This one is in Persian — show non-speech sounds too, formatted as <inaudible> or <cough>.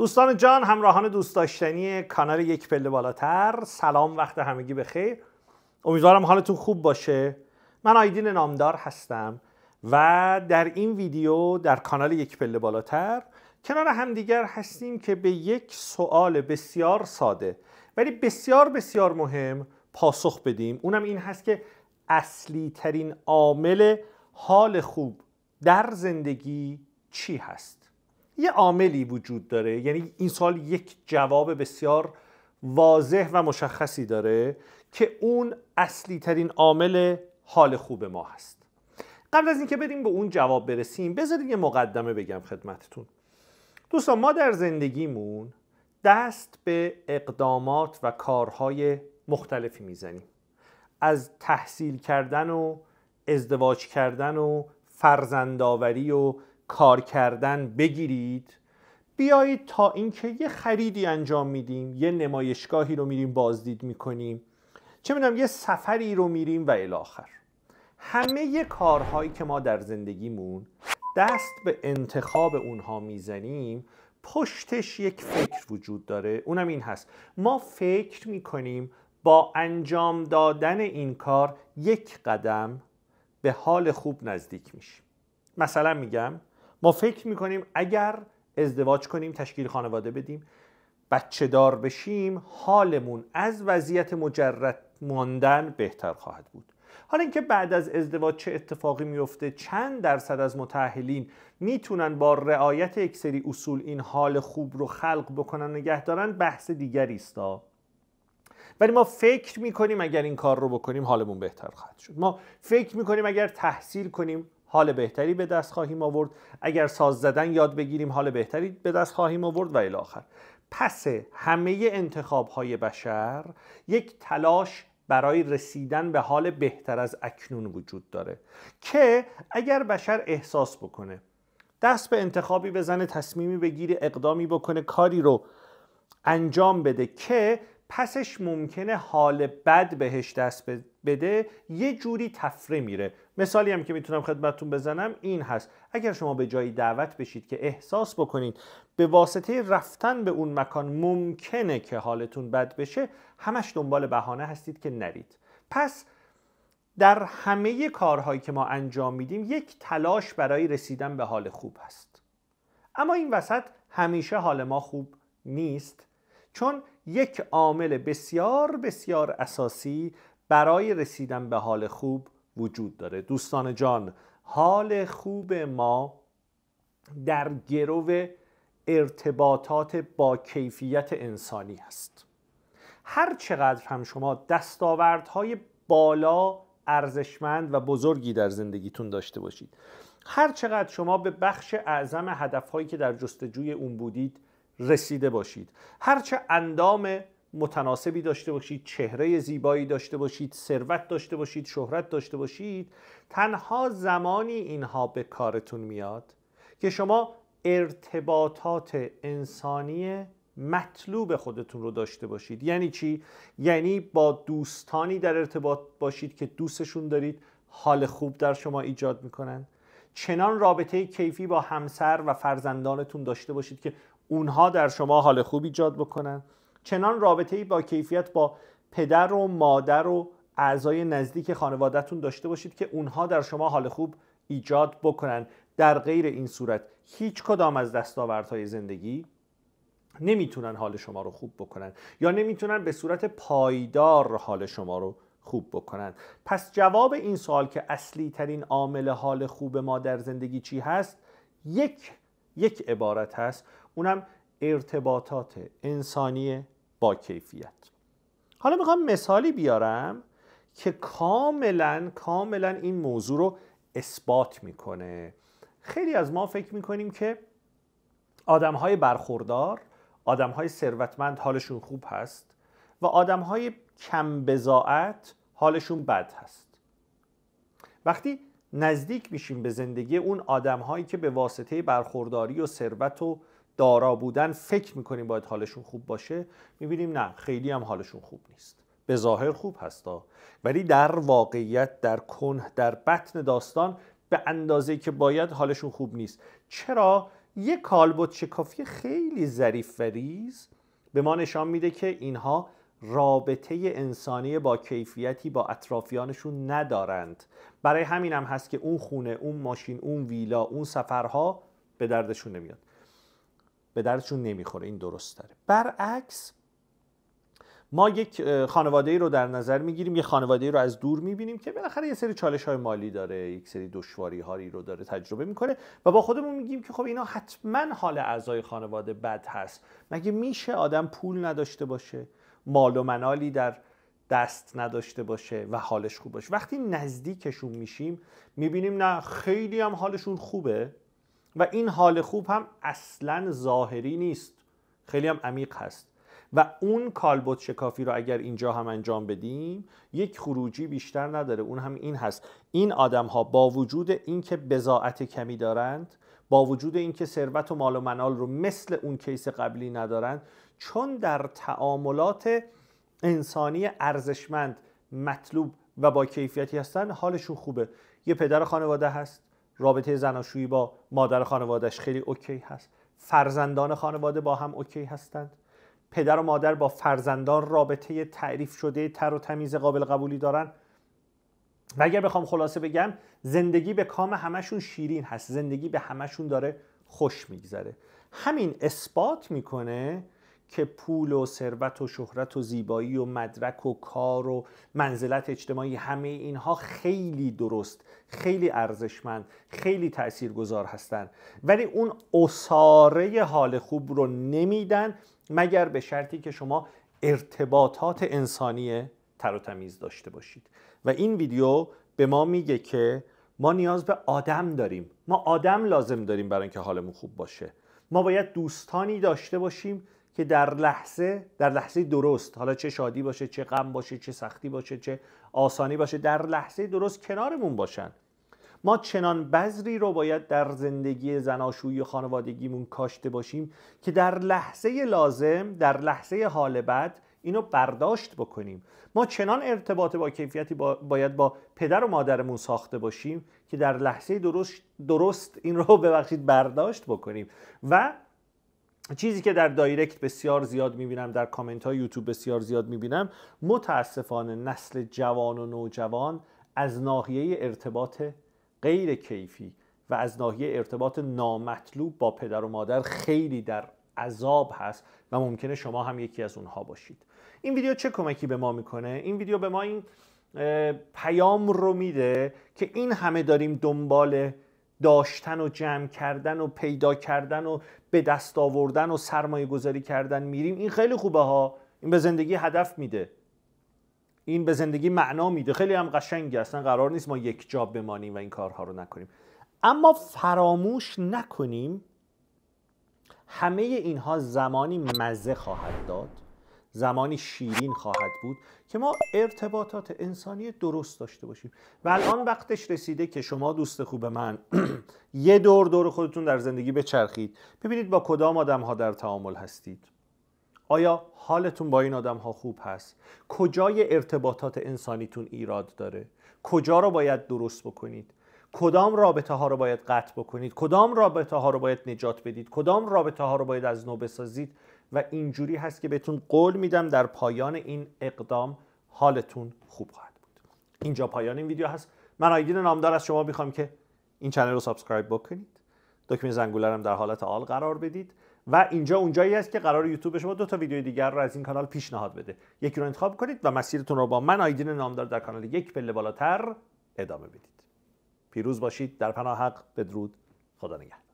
دوستان جان همراهان دوست داشتنی کانال یک پله بالاتر سلام وقت همگی بخیر امیدوارم حالتون خوب باشه من آیدین نامدار هستم و در این ویدیو در کانال یک پله بالاتر کنار همدیگر هستیم که به یک سوال بسیار ساده ولی بسیار بسیار مهم پاسخ بدیم اونم این هست که اصلی ترین عامل حال خوب در زندگی چی هست یه عاملی وجود داره یعنی این سال یک جواب بسیار واضح و مشخصی داره که اون اصلی ترین عامل حال خوب ما هست قبل از اینکه بریم به اون جواب برسیم بذارید یه مقدمه بگم خدمتتون دوستان ما در زندگیمون دست به اقدامات و کارهای مختلفی میزنیم از تحصیل کردن و ازدواج کردن و فرزندآوری و کار کردن بگیرید بیایید تا اینکه یه خریدی انجام میدیم یه نمایشگاهی رو میریم بازدید میکنیم چه میدونم یه سفری رو میریم و الاخر همه یه کارهایی که ما در زندگیمون دست به انتخاب اونها میزنیم پشتش یک فکر وجود داره اونم این هست ما فکر میکنیم با انجام دادن این کار یک قدم به حال خوب نزدیک میشیم مثلا میگم ما فکر میکنیم اگر ازدواج کنیم تشکیل خانواده بدیم بچه دار بشیم حالمون از وضعیت مجرد ماندن بهتر خواهد بود حالا اینکه بعد از ازدواج چه اتفاقی میفته چند درصد از متأهلین میتونن با رعایت یک سری اصول این حال خوب رو خلق بکنن و نگه دارن بحث دیگری است ولی ما فکر میکنیم اگر این کار رو بکنیم حالمون بهتر خواهد شد ما فکر میکنیم اگر تحصیل کنیم حال بهتری به دست خواهیم آورد اگر ساز زدن یاد بگیریم حال بهتری به دست خواهیم آورد و الاخر پس همه انتخاب های بشر یک تلاش برای رسیدن به حال بهتر از اکنون وجود داره که اگر بشر احساس بکنه دست به انتخابی بزنه تصمیمی بگیره اقدامی بکنه کاری رو انجام بده که پسش ممکنه حال بد بهش دست بده یه جوری تفره میره مثالی هم که میتونم خدمتتون بزنم این هست اگر شما به جایی دعوت بشید که احساس بکنید به واسطه رفتن به اون مکان ممکنه که حالتون بد بشه همش دنبال بهانه هستید که نرید پس در همه کارهایی که ما انجام میدیم یک تلاش برای رسیدن به حال خوب هست اما این وسط همیشه حال ما خوب نیست چون یک عامل بسیار بسیار اساسی برای رسیدن به حال خوب وجود داره دوستان جان حال خوب ما در گرو ارتباطات با کیفیت انسانی است. هر چقدر هم شما دستاوردهای بالا ارزشمند و بزرگی در زندگیتون داشته باشید هر چقدر شما به بخش اعظم هدفهایی که در جستجوی اون بودید رسیده باشید هرچه اندام متناسبی داشته باشید چهره زیبایی داشته باشید ثروت داشته باشید شهرت داشته باشید تنها زمانی اینها به کارتون میاد که شما ارتباطات انسانی مطلوب خودتون رو داشته باشید یعنی چی یعنی با دوستانی در ارتباط باشید که دوستشون دارید حال خوب در شما ایجاد میکنند چنان رابطه کیفی با همسر و فرزندانتون داشته باشید که اونها در شما حال خوب ایجاد بکنن چنان رابطه با کیفیت با پدر و مادر و اعضای نزدیک خانوادهتون داشته باشید که اونها در شما حال خوب ایجاد بکنن در غیر این صورت هیچ کدام از دستاوردهای زندگی نمیتونن حال شما رو خوب بکنن یا نمیتونن به صورت پایدار حال شما رو خوب بکنن پس جواب این سوال که اصلی ترین عامل حال خوب ما در زندگی چی هست یک یک عبارت هست اونم ارتباطات انسانی با کیفیت حالا میخوام مثالی بیارم که کاملا کاملا این موضوع رو اثبات میکنه خیلی از ما فکر میکنیم که آدم های برخوردار آدم های ثروتمند حالشون خوب هست و آدم های کم بزاعت حالشون بد هست وقتی نزدیک میشیم به زندگی اون آدم هایی که به واسطه برخورداری و ثروت و دارا بودن فکر میکنیم باید حالشون خوب باشه میبینیم نه خیلی هم حالشون خوب نیست به ظاهر خوب هستا ولی در واقعیت در کنه در بطن داستان به اندازه که باید حالشون خوب نیست چرا یک کالبوت شکافی خیلی ظریف و ریز به ما نشان میده که اینها رابطه انسانی با کیفیتی با اطرافیانشون ندارند برای همین هم هست که اون خونه اون ماشین اون ویلا اون سفرها به دردشون نمیاد به دردشون نمیخوره این درست داره برعکس ما یک خانواده ای رو در نظر میگیریم یه خانواده ای رو از دور میبینیم که بالاخره یه سری چالش های مالی داره یک سری دشواری هایی رو داره تجربه میکنه و با خودمون میگیم که خب اینا حتما حال اعضای خانواده بد هست مگه میشه آدم پول نداشته باشه مال و منالی در دست نداشته باشه و حالش خوب باشه وقتی نزدیکشون میشیم میبینیم نه خیلی هم حالشون خوبه و این حال خوب هم اصلا ظاهری نیست خیلی هم عمیق هست و اون کالبوت شکافی رو اگر اینجا هم انجام بدیم یک خروجی بیشتر نداره اون هم این هست این آدم ها با وجود اینکه بزاعت کمی دارند با وجود اینکه ثروت و مال و منال رو مثل اون کیس قبلی ندارند چون در تعاملات انسانی ارزشمند مطلوب و با کیفیتی هستن حالشون خوبه یه پدر خانواده هست رابطه زناشویی با مادر خانوادهش خیلی اوکی هست فرزندان خانواده با هم اوکی هستند پدر و مادر با فرزندان رابطه تعریف شده تر و تمیز قابل قبولی دارن و اگر بخوام خلاصه بگم زندگی به کام همشون شیرین هست زندگی به همشون داره خوش میگذره همین اثبات میکنه که پول و ثروت و شهرت و زیبایی و مدرک و کار و منزلت اجتماعی همه اینها خیلی درست خیلی ارزشمند خیلی تاثیرگذار هستند ولی اون اساره حال خوب رو نمیدن مگر به شرطی که شما ارتباطات انسانی تر و تمیز داشته باشید و این ویدیو به ما میگه که ما نیاز به آدم داریم ما آدم لازم داریم برای اینکه حالمون خوب باشه ما باید دوستانی داشته باشیم که در لحظه در لحظه درست حالا چه شادی باشه چه غم باشه چه سختی باشه چه آسانی باشه در لحظه درست کنارمون باشن ما چنان بذری رو باید در زندگی زناشویی و خانوادگیمون کاشته باشیم که در لحظه لازم در لحظه حال بد اینو برداشت بکنیم ما چنان ارتباط با کیفیتی باید با پدر و مادرمون ساخته باشیم که در لحظه درست, درست این رو ببخشید برداشت بکنیم و چیزی که در دایرکت بسیار زیاد میبینم در کامنت های یوتیوب بسیار زیاد میبینم متاسفانه نسل جوان و نوجوان از ناحیه ارتباط غیر کیفی و از ناحیه ارتباط نامطلوب با پدر و مادر خیلی در عذاب هست و ممکنه شما هم یکی از اونها باشید این ویدیو چه کمکی به ما میکنه این ویدیو به ما این پیام رو میده که این همه داریم دنبال داشتن و جمع کردن و پیدا کردن و به دست آوردن و سرمایه گذاری کردن میریم این خیلی خوبه ها این به زندگی هدف میده این به زندگی معنا میده خیلی هم قشنگی اصلا قرار نیست ما یک جا بمانیم و این کارها رو نکنیم اما فراموش نکنیم همه اینها زمانی مزه خواهد داد زمانی شیرین خواهد بود که ما ارتباطات انسانی درست داشته باشیم و الان وقتش رسیده که شما دوست خوب من <clears throat> یه دور دور خودتون در زندگی بچرخید ببینید با کدام آدم ها در تعامل هستید آیا حالتون با این آدم ها خوب هست کجای ارتباطات انسانیتون ایراد داره کجا رو باید درست بکنید کدام رابطه ها رو باید قطع بکنید کدام رابطه ها رو باید نجات بدید کدام رابطه ها رو باید از نو بسازید و اینجوری هست که بهتون قول میدم در پایان این اقدام حالتون خوب خواهد بود اینجا پایان این ویدیو هست من آیدین نامدار از شما میخوام که این چنل رو سابسکرایب بکنید دکمه زنگوله در حالت آل قرار بدید و اینجا اونجایی است که قرار یوتیوب شما دو تا ویدیو دیگر رو از این کانال پیشنهاد بده یکی رو انتخاب کنید و مسیرتون رو با من آیدین نامدار در کانال یک پله بالاتر ادامه بدید پیروز باشید در پناه حق بدرود خدا نگهدار